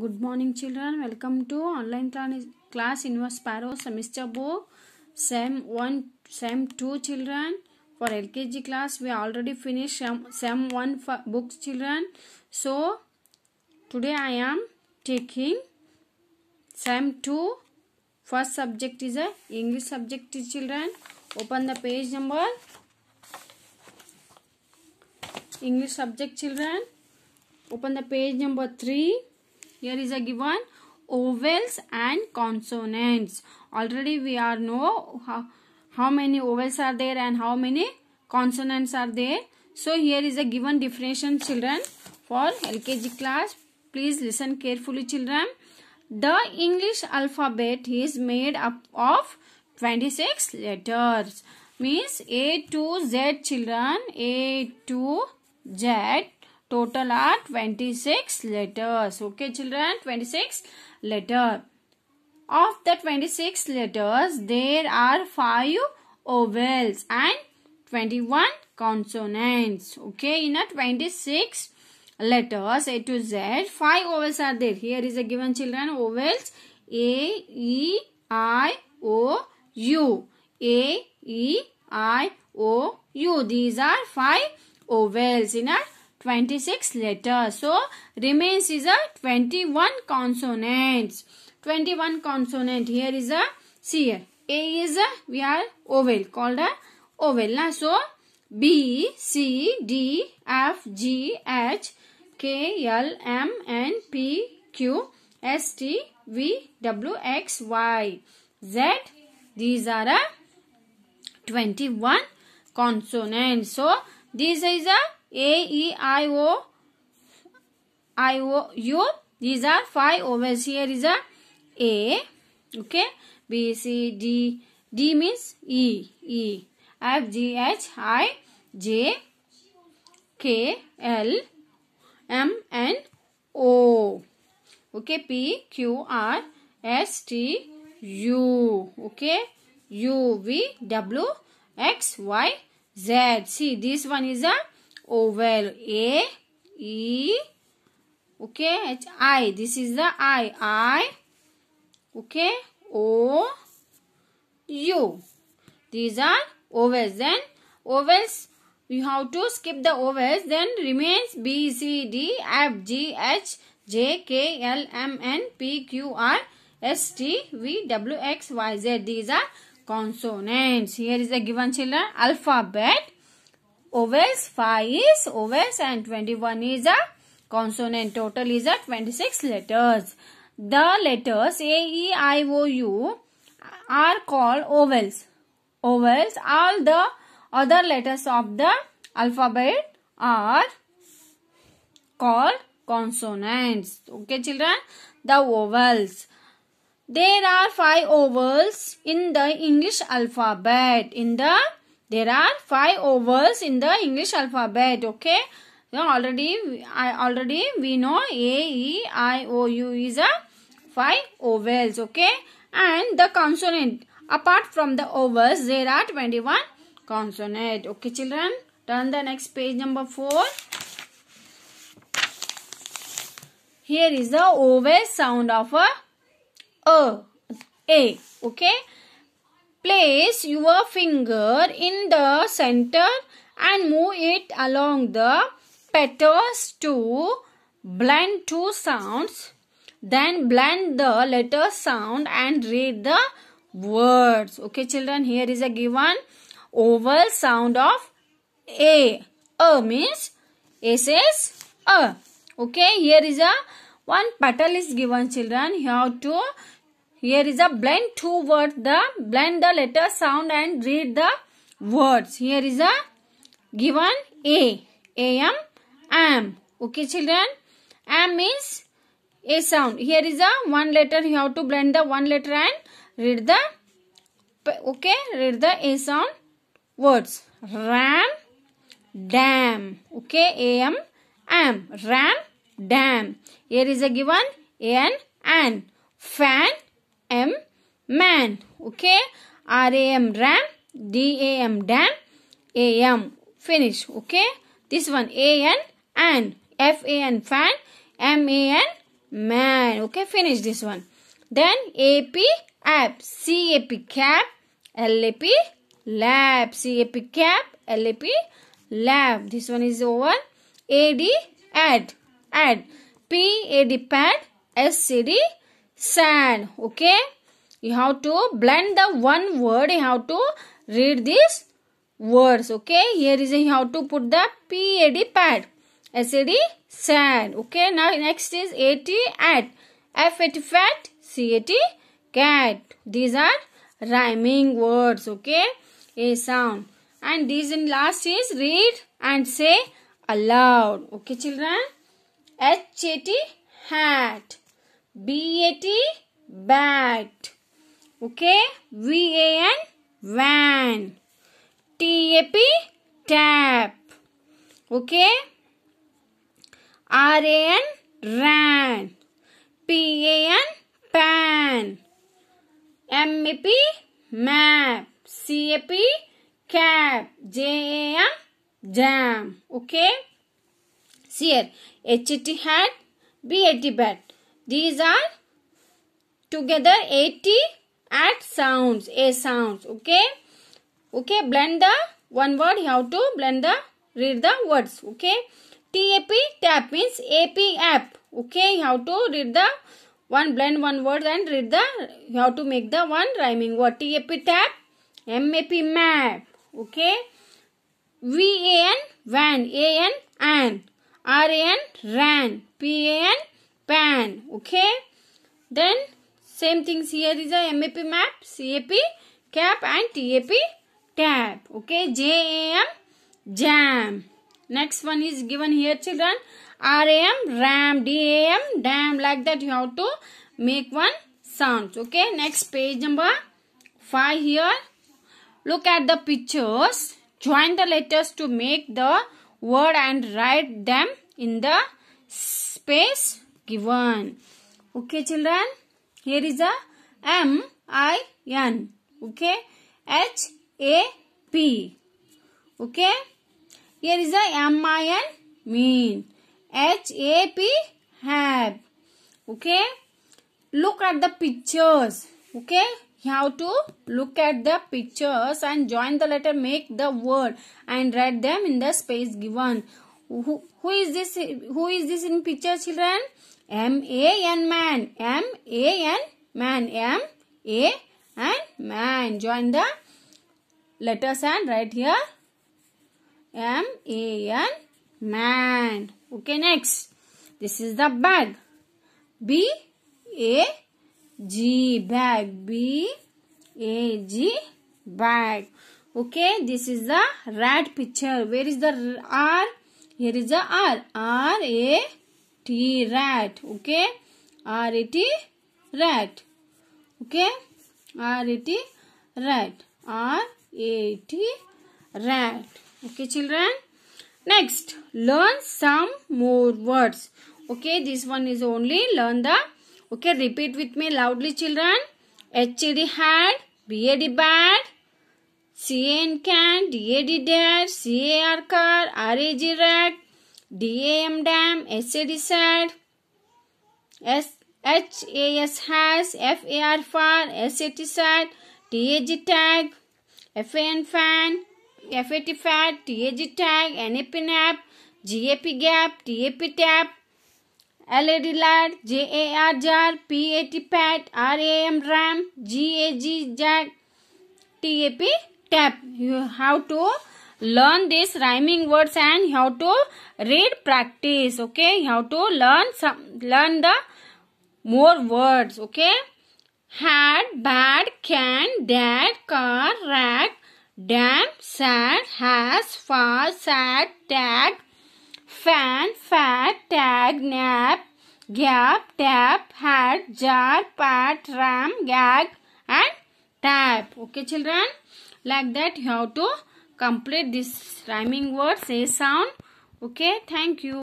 Good morning children. Welcome to online class Inverse Sparrow Semester Book. SEM 1, SEM 2 children. For LKG class we already finished SEM, SEM 1 books children. So today I am taking SEM 2. First subject is a English subject children. Open the page number. English subject children. Open the page number 3. Here is a given ovals and consonants. Already we are know how, how many ovals are there and how many consonants are there. So here is a given definition children for LKG class. Please listen carefully children. The English alphabet is made up of 26 letters. Means A to Z children. A to Z Total are 26 letters. Okay children, 26 letter. Of the 26 letters, there are 5 ovals and 21 consonants. Okay, in a 26 letters A to Z, 5 ovals are there. Here is a given children ovals A, E, I, O, U. A, E, I, O, U. These are 5 ovals in a 26 letters. So, remains is a 21 consonants. 21 consonant. Here is a C. A Here. A is a, we are oval called a oval. Na? So, B, C, D, F, G, H, K, L, M, N, P, Q, S, T, V, W, X, Y, Z. These are a 21 consonants. So, this is a a, E, I, O, I, O, U. These are five ovals. Here is a A. Okay. B, C, D. D means E E F G H I J K L M N O. Okay. P, Q, R, S, T, U. Okay. U, V, W, X, Y, Z. See, this one is a oval A E okay H I this is the I I okay O U these are ovals then ovals we have to skip the ovals then remains B C D F G H J K L M N P Q R S T V W X Y Z these are consonants here is the given children alphabet ovals. 5 is ovals and 21 is a consonant. Total is a 26 letters. The letters A, E, I, O, U are called ovals. Ovals. All the other letters of the alphabet are called consonants. Okay children. The ovals. There are five ovals in the English alphabet. In the there are five ovals in the English alphabet. Okay. already I already we know A, E, I, O, U is a five ovals. Okay. And the consonant. Apart from the ovals, there are 21 consonant. Okay, children. Turn the next page number 4. Here is the oval sound of a, a, a. Okay. Place your finger in the center and move it along the petals to blend two sounds. Then blend the letter sound and read the words. Okay children, here is a given oval sound of A. A means A says A. Okay, here is a one petal is given children. How to here is a blend two words. The blend the letter sound and read the words. Here is a given A. Am, am. Okay children. Am means A sound. Here is a one letter. You have to blend the one letter and read the okay read the a sound words ram dam okay am am ram dam here is a given an an fan M man. Okay. R A M ram. D A M dam. A M finish. Okay. This one A N F A N fan. M A N man. Okay. Finish this one. Then A P app. C A P cap. L A P lab. C A P cap. L A P lab. This one is over. A D add. Add. P A D pad. S C D sand okay you have to blend the one word you have to read these words okay here is a, you have to put the pad pad sad sand okay now next is at at f at fat a t at cat these are rhyming words okay a sound and these in last is read and say aloud okay children h at hat B-A-T, bat. Okay, V-A-N, van. T-A-P, tap. Okay, R-A-N, ran. P-A-N, pan. M-A-P, map. C-A-P, cap. J-A-M, jam. Okay, see here, H-A-T, hat, B-A-T, bat. These are together 80 at sounds. A sounds. Okay. Okay. Blend the one word. You have to blend the read the words. Okay. TAP tap means AP app. Okay. You have to read the one blend one word and read the you have to make the one rhyming word. TAP tap. MAP map. Okay. VAN van. AN an. RAN ran. PAN pan okay then same things here is a map map cap cap and tap tab okay jam jam next one is given here children ram ram dam dam like that you have to make one sound okay next page number 5 here look at the pictures join the letters to make the word and write them in the space given. Okay children, here is a M I N. Okay, H A P. Okay, here is a M I N mean. H A P have. Okay, look at the pictures. Okay, how to look at the pictures and join the letter make the word and write them in the space given who, who is this who is this in picture children M-A-N, man. M-A-N, man. M-A and man. Join the letters and write here. M-A-N, man. Okay, next. This is the bag. B-A-G, bag. B-A-G, bag. Okay, this is the rat picture. Where is the R? Here is the R. R-A-G. T rat. Okay. R A T rat. Okay. R A T rat. R A T rat. Okay, children. Next, learn some more words. Okay, this one is only learn the. Okay, repeat with me loudly, children. H A D hat. B A D bat. C A N can, D A D dare, C A R car, R A G rat, DAM dam, SADicide, HAS hash, FAR far, SATicide, TAG tag, FAN fan, FAT fat, TAG tag, NAP nap, GAP gap, TAP tap, LED LED, JAR jar, PAT pat, RAM RAM, GAG jack, TAP tap. You how to learn these rhyming words and how to read practice okay how to learn some learn the more words okay had bad can dad car rag damn sad has far sad tag fan fat tag nap gap tap had jar pat ram gag and tap okay children like that how to complete this rhyming word say sound okay thank you